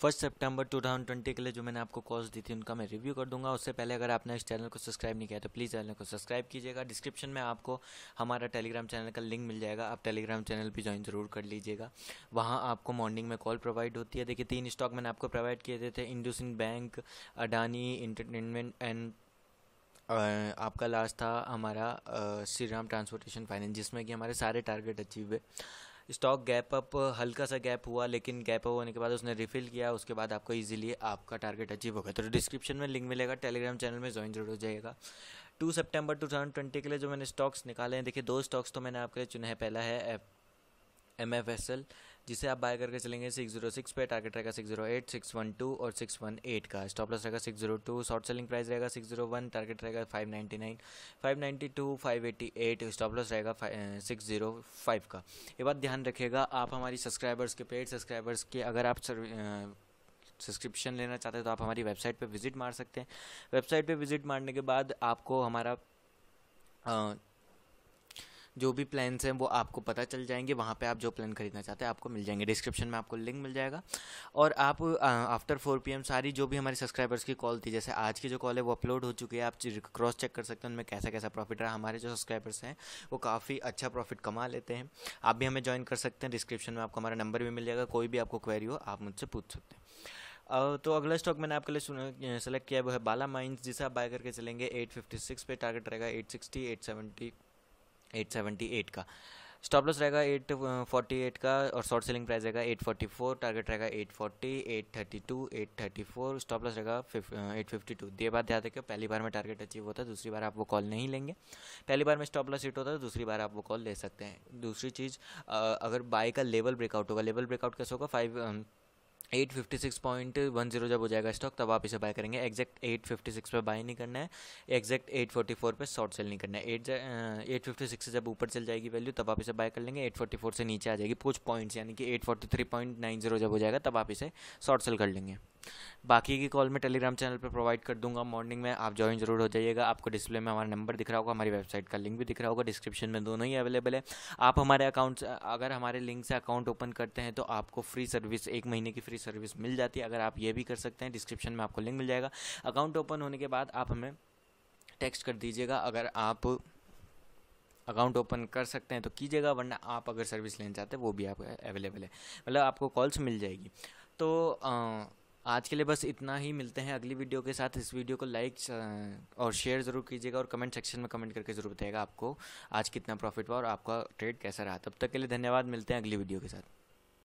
first सितंबर 2020 के लिए जो मैंने आपको कॉस्ट दी थी उनका मैं रिव्यू कर दूंगा उससे पहले अगर आपने इस चैनल को सब्सक्राइब नहीं किया तो प्लीज़ चैनल को सब्सक्राइब कीजिएगा डिस्क्रिप्शन में आपको हमारा टेलीग्राम चैनल का लिंक मिल जाएगा आप टेलीग्राम चैनल भी ज्वाइन जरूर कर लीजिएगा वहाँ आपको मॉर्निंग में कॉल प्रोवाइड होती है देखिए तीन स्टॉक मैंने आपको प्रोवाइड किए थे इंडोस बैंक अडानी इंटरटेनमेंट एंड आपका लास्ट था हमारा श्री राम ट्रांसपोर्टेशन फाइनेंस जिसमें कि हमारे सारे टारगेट अचीव हुए स्टॉक गैप अप हल्का सा गैप हुआ लेकिन गैप अप होने के बाद उसने रिफिल किया उसके बाद आपको ईजिली आपका टारगेट अचीव होगा तो डिस्क्रिप्शन में लिंक मिलेगा टेलीग्राम चैनल में ज्वाइन जरूर हो जाएगा टू सितंबर टू थाउजेंड ट्वेंटी के लिए जो मैंने स्टॉक्स निकाले हैं देखिए दो स्टॉक्स तो मैंने आपके लिए चुने हैं पहला है एम एफ एस एल जिसे आप बाय करके चलेंगे सिक्स जीरो सिक्स पे टारगेट रहेगा six zero eight six one two और सिक्स वन एट का स्टॉप लॉस रहेगा six zero two short selling price रहेगा सिक्स जीरो वन टारगेट रहेगा five ninety nine five ninety two five eighty eight stop loss रहेगा six zero five का ये बात ध्यान रखिएगा आप हमारी सब्सक्राइबर्स के पेड सब्सक्राइबर्स के अगर आप सब्सक्रिप्शन लेना चाहते हैं तो आप हमारी वेबसाइट पे विज़िट मार सकते हैं वेबसाइट पे विज़िट मारने के बाद आपको हमारा जो भी प्लान्स हैं वो आपको पता चल जाएंगे वहाँ पे आप जो प्लान खरीदना चाहते हैं आपको मिल जाएंगे डिस्क्रिप्शन में आपको लिंक मिल जाएगा और आप आफ्टर फोर पी सारी जो भी हमारे सब्सक्राइबर्स की कॉल थी जैसे आज की जो कॉल है वो अपलोड हो चुकी है आप क्रॉस चेक कर सकते हैं उनमें कैसा कैसा प्रॉफिट रहा हमारे जो सब्सक्राइबर्स हैं वो काफ़ी अच्छा प्रॉफिट कमा लेते हैं आप भी हमें ज्वाइन कर सकते हैं डिस्क्रिप्शन में आपको हमारा नंबर भी मिल जाएगा कोई भी आपको क्वेरी हो आप मुझसे पूछ सकते हैं तो अगला स्टॉक मैंने आपके लिए सेलेक्ट किया है वो है बाला माइंस जिसे आप बाय करके चलेंगे 856 पे टारगेट रहेगा 860 870 878 का स्टॉप लॉस रहेगा 848 का और शॉर्ट सेलिंग प्राइस रहेगा 844 टारगेट रहेगा 840 832 834 स्टॉप लॉस रहेगा 852 ये बात ध्यान रखिए पहली बार में टारगेट अचीव होता है दूसरी बार आप वो कॉल नहीं लेंगे पहली बार में स्टॉप लॉस हिट होता है दूसरी बार आप वो कॉल ले सकते हैं दूसरी चीज़ अगर बाय का लेवल ब्रेकआउट होगा लेवल ब्रेकआउट कैसे होगा five eight fifty six point one zero जब हो जाएगा स्टॉक तब आप इसे बाय करेंगे एग्जैक्ट एट फिफ्टी सिक्स पर बाय नहीं करना है एक्जैक्ट एट फोर्टी फोर पर शॉर्ट सेल नहीं करना है एट एट फिफ्टी सिक्स से जब ऊपर चल जाएगी वैल्यू तब आप इसे बाय कर लेंगे एट फोर्टी फोर से नीचे आ जाएगी कुछ पॉइंट्स यानी कि eight forty three point nine zero जब हो जाएगा तब आप इसे शॉर्ट सेल कर लेंगे बाकी की कॉल मैं टेलीग्राम चैनल पर प्रोवाइड कर दूंगा मॉर्निंग में आप ज्वाइन जरूर हो जाइएगा आपको डिस्प्ले में हमारा नंबर दिख रहा होगा हमारी वेबसाइट का लिंक भी दिख रहा होगा डिस्क्रिप्शन में दोनों ही अवेलेबल है आप हमारे अकाउंट अगर हमारे लिंक से अकाउंट ओपन करते हैं तो आपको फ्री सर्विस एक महीने की फ्री सर्विस मिल जाती है अगर आप ये भी कर सकते हैं डिस्क्रिप्शन में आपको लिंक मिल जाएगा अकाउंट ओपन होने के बाद आप हमें टेक्स्ट कर दीजिएगा अगर आप अकाउंट ओपन कर सकते हैं तो कीजिएगा वरना आप अगर सर्विस लेना चाहते हैं वो भी आप अवेलेबल है मतलब आपको कॉल्स मिल जाएगी तो आ, आज के लिए बस इतना ही मिलते हैं अगली वीडियो के साथ इस वीडियो को लाइक और शेयर ज़रूर कीजिएगा और कमेंट सेक्शन में कमेंट करके ज़रूर बताएगा आपको आज कितना प्रॉफिट हुआ और आपका ट्रेड कैसा रहा तब तक के लिए धन्यवाद मिलते हैं अगली वीडियो के साथ